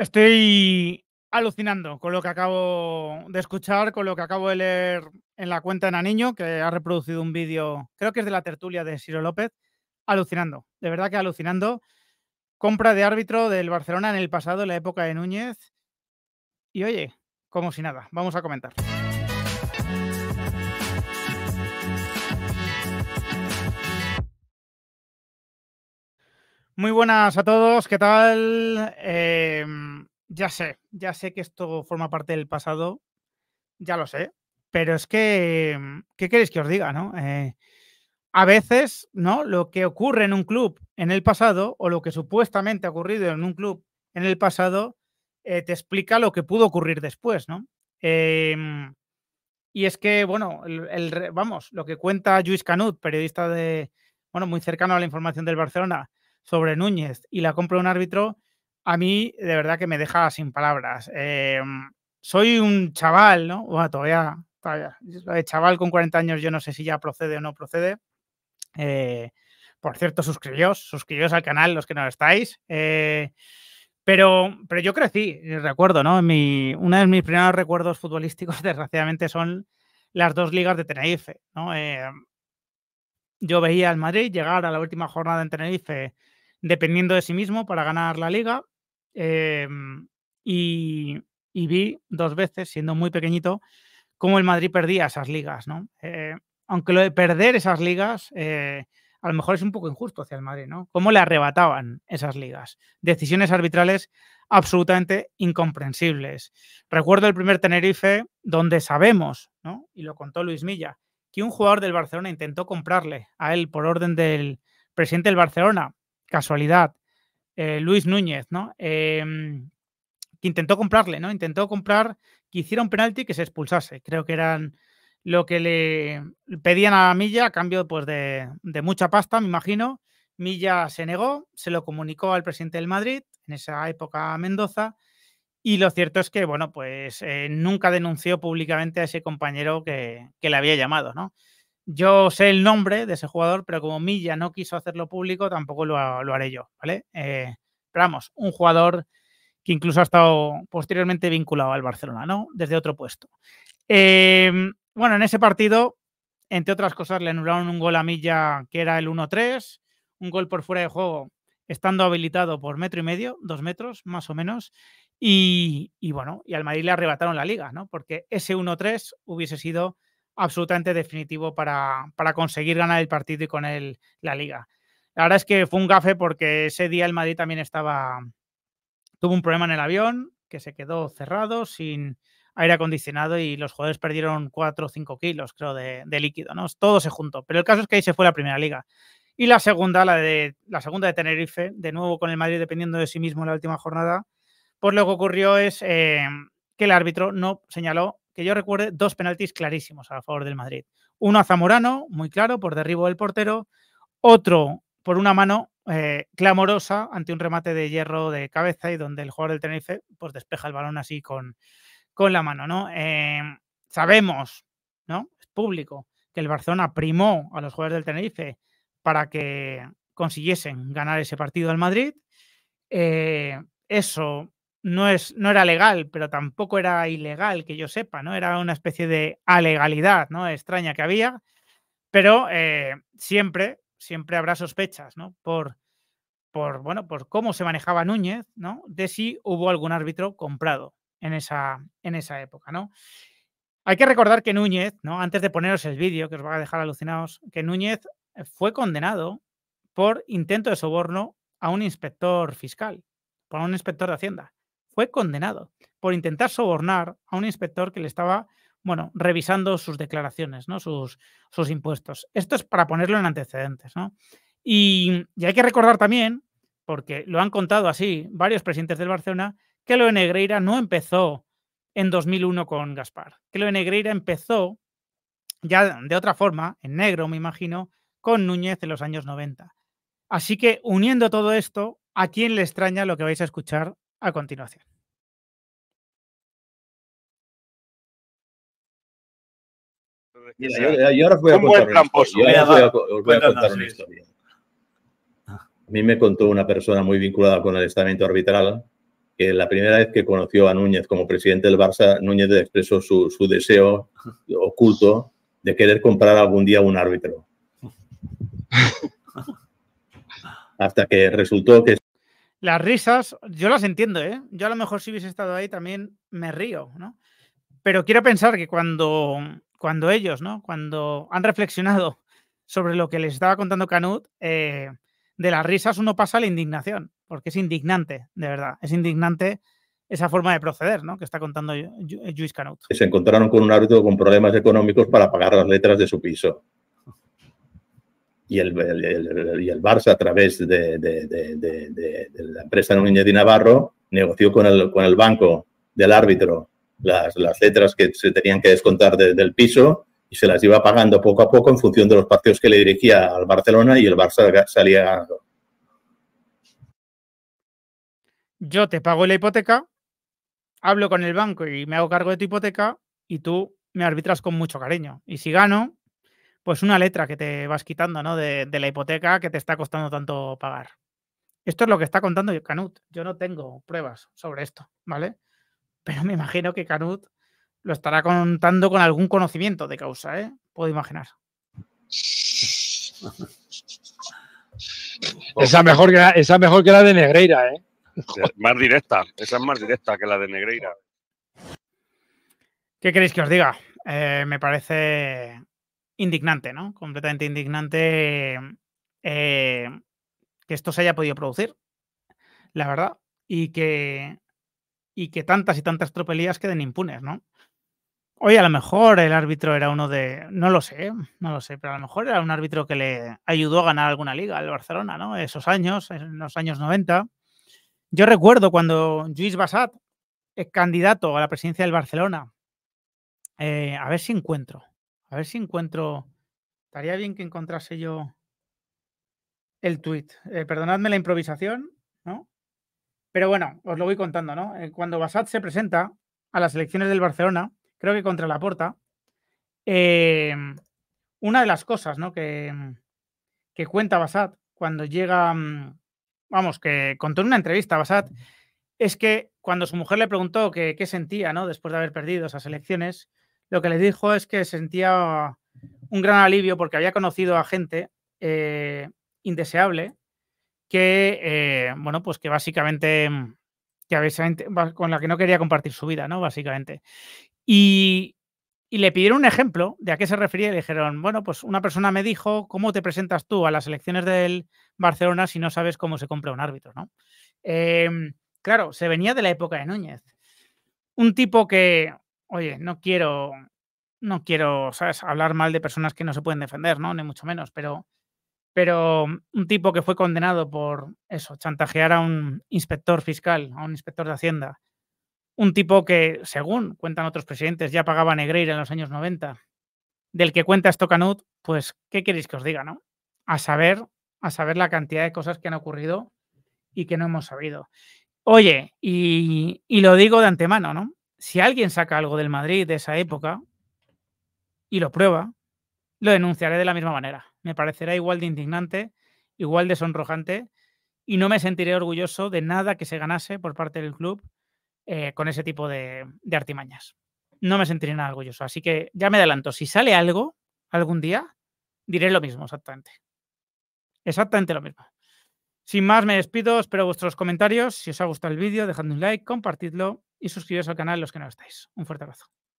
Estoy alucinando con lo que acabo de escuchar, con lo que acabo de leer en la cuenta de Naniño, que ha reproducido un vídeo, creo que es de la tertulia de Ciro López. Alucinando, de verdad que alucinando. Compra de árbitro del Barcelona en el pasado, en la época de Núñez. Y oye, como si nada, vamos a comentar. Muy buenas a todos, ¿qué tal? Em, ya sé, ya sé que esto forma parte del pasado, ya lo sé, pero es que, em, ¿qué queréis que os diga, no? Eh, a veces, ¿no? Lo que ocurre en un club en el pasado o lo que supuestamente ha ocurrido en un club en el pasado eh, te explica lo que pudo ocurrir después, ¿no? Em, y es que, bueno, vamos, lo que cuenta Luis Canut, periodista de, bueno, muy cercano a la información del Barcelona, sobre Núñez y la compra un árbitro, a mí de verdad que me deja sin palabras. Em, soy un chaval, ¿no? Bueno, todavía, todavía, chaval con 40 años yo no sé si ya procede o no procede. Eh, por cierto, suscribíos, suscribíos al canal los que no estáis. Eh, pero, pero yo crecí, eh, recuerdo, ¿no? Mi, uno de mis primeros recuerdos futbolísticos, desgraciadamente, son las dos ligas de Tenerife, ¿no? Em, yo veía al Madrid llegar a la última jornada en Tenerife dependiendo de sí mismo para ganar la liga. Em, y, vi dos veces, siendo muy pequeñito, cómo el Madrid perdía esas ligas. ¿no? Eh, aunque lo de perder esas ligas eh, a lo mejor es un poco injusto hacia el Madrid, ¿no? Cómo le arrebataban esas ligas. Decisiones arbitrales absolutamente incomprensibles. Recuerdo el primer Tenerife donde sabemos, y lo contó Luis Milla, que un jugador del Barcelona intentó comprarle a él por orden del presidente del Barcelona, casualidad, eh, Luis Núñez, ¿no? Em, que intentó comprarle, ¿no? Intentó comprar que hiciera un penalti y que se expulsase. Creo que eran lo que le pedían a Milla a cambio pues, de, de mucha pasta, me imagino. Milla se negó, se lo comunicó al presidente del Madrid, en esa época Mendoza, y lo cierto es que, bueno, pues eh, nunca denunció públicamente a ese compañero que, le había llamado, ¿no? Yo sé el nombre de ese jugador, pero como Milla no quiso hacerlo público, tampoco lo, haré yo, ¿vale? Eh, pero vamos, un jugador que incluso ha estado posteriormente vinculado al Barcelona, ¿no? Desde otro puesto. Em, bueno, en ese partido, entre otras cosas, le anularon un gol a Milla que era el 1-3, un gol por fuera de juego, estando habilitado por metro y medio, dos metros más o menos, y, bueno, y al Madrid le arrebataron la liga, ¿no? Porque ese 1-3 hubiese sido absolutamente definitivo para, conseguir ganar el partido y con él la liga. La verdad es que fue un gafe porque ese día el Madrid también estaba, tuvo un problema en el avión, que se quedó cerrado, sin aire acondicionado y los jugadores perdieron 4 o 5 kilos, creo, de, líquido, ¿no? Todo se juntó. Pero el caso es que ahí se fue la primera liga. Y la segunda, la de la segunda de Tenerife, de nuevo con el Madrid dependiendo de sí mismo en la última jornada, pues lo que ocurrió es eh, que el árbitro no señaló, que yo recuerde, dos penaltis clarísimos a favor del Madrid. Uno a Zamorano, muy claro, por derribo del portero. Otro por una mano eh, clamorosa ante un remate de hierro de cabeza y donde el jugador del Tenerife pues, despeja el balón así con, con la mano. ¿no? Eh, sabemos, ¿no? es público, que el Barcelona primó a los jugadores del Tenerife para que consiguiesen ganar ese partido al Madrid. eso no, es, no era legal, pero tampoco era ilegal, que yo sepa, ¿no? Era una especie de alegalidad, ¿no? Extraña que había, pero eh, siempre, siempre habrá sospechas, ¿no? Por, por, bueno, por cómo se manejaba Núñez, ¿no? De si hubo algún árbitro comprado en esa, en esa época, ¿no? Hay que recordar que Núñez, ¿no? Antes de poneros el vídeo, que os va a dejar alucinados, que Núñez fue condenado por intento de soborno a un inspector fiscal, por un inspector de Hacienda fue condenado por intentar sobornar a un inspector que le estaba, bueno, revisando sus declaraciones, ¿no? Sus, sus impuestos. Esto es para ponerlo en antecedentes, ¿no? Y, y hay que recordar también, porque lo han contado así varios presidentes del Barcelona, que lo de Negreira no empezó en 2001 con Gaspar, que lo de Negreira empezó ya de otra forma, en negro me imagino, con Núñez en los años 90. Así que uniendo todo esto, ¿a quién le extraña lo que vais a escuchar a continuación. a mí me contó una persona muy vinculada con el estamento arbitral que la primera vez que conoció a Núñez como presidente del Barça, Núñez expresó su, su deseo oculto de querer comprar algún día un árbitro. Hasta que resultó que las risas, yo las entiendo, ¿eh? Yo a lo mejor si hubiese estado ahí también me río, ¿no? Pero quiero pensar que cuando, cuando ellos, ¿no? Cuando han reflexionado sobre lo que les estaba contando Canut, eh, de las risas uno pasa a la indignación, porque es indignante, de verdad. Es indignante esa forma de proceder, ¿no? Que está contando Luis Canut. Se encontraron con un árbitro con problemas económicos para pagar las letras de su piso y el, Barça a través de, la empresa Núñez de Navarro negoció con el, con el banco del árbitro las, las letras que se tenían que descontar del piso y se las iba pagando poco a poco en función de los partidos que le dirigía al Barcelona y el Barça salía ganando. Yo te pago la hipoteca, hablo con el banco y me hago cargo de tu hipoteca y tú me arbitras con mucho cariño. Y si gano, pues una letra que te vas quitando ¿no? de, la hipoteca que te está costando tanto pagar. Esto es lo que está contando Canut. Yo no tengo pruebas sobre esto, ¿vale? Pero me imagino que Canut lo estará contando con algún conocimiento de causa, ¿eh? Puedo imaginar. esa, mejor que la, esa mejor que la de Negreira, ¿eh? más directa, esa es más directa que la de Negreira. ¿Qué queréis que os diga? Eh, me parece indignante, ¿no? Completamente indignante eh, que esto se haya podido producir, la verdad, y que, y que tantas y tantas tropelías queden impunes, ¿no? Hoy a lo mejor el árbitro era uno de. No lo sé, no lo sé, pero a lo mejor era un árbitro que le ayudó a ganar alguna liga al Barcelona, ¿no? Esos años, en los años 90. Yo recuerdo cuando Luis Basat, eh, candidato a la presidencia del Barcelona, eh, a ver si encuentro a ver si encuentro. Estaría bien que encontrase yo el tweet. Eh, perdonadme la improvisación, ¿no? Pero bueno, os lo voy contando, ¿no? Eh, cuando Basad se presenta a las elecciones del Barcelona, creo que contra la eh, una de las cosas, ¿no? Que, que cuenta Basad cuando llega, mm, vamos, que contó en una entrevista a es que cuando su mujer le preguntó qué sentía, ¿no? Después de haber perdido esas elecciones, lo que le dijo es que sentía un gran alivio porque había conocido a gente eh, indeseable que, eh, bueno, pues que básicamente, mm, con la que no quería compartir su vida, ¿no? Básicamente. Y, le pidieron un ejemplo de a qué se refería y le dijeron, bueno, pues una persona me dijo, ¿cómo te presentas tú a las elecciones del Barcelona si no sabes cómo se compra un árbitro? ¿no? Em, claro, se venía de la época de Núñez. Un tipo que oye, no quiero, no quiero, Hablar mal de personas que no se pueden defender, ¿no? Ni mucho menos, pero, pero mm, un tipo que fue condenado por eso, chantajear a un inspector fiscal, a un inspector de Hacienda, un tipo que, según cuentan otros presidentes, ya pagaba Negreir en los años 90, del que cuenta Canut, pues, ¿qué queréis que os diga, no? A saber, a saber la cantidad de cosas que han ocurrido y que no hemos sabido. Oye, y, y lo digo de antemano, ¿no? si alguien saca algo del Madrid de esa época y lo prueba, lo denunciaré de la misma manera. Me parecerá igual de indignante, igual de sonrojante y no me sentiré orgulloso de nada que se ganase por parte del club eh, con ese tipo de, de artimañas. No me sentiré nada orgulloso. Así que ya me adelanto, si sale algo algún día, diré lo mismo, exactamente. Exactamente lo mismo. Sin más, me despido, espero vuestros comentarios. Si os ha gustado el vídeo, dejadme un like, compartidlo y suscribiros al canal los que no lo estáis. Un fuerte abrazo.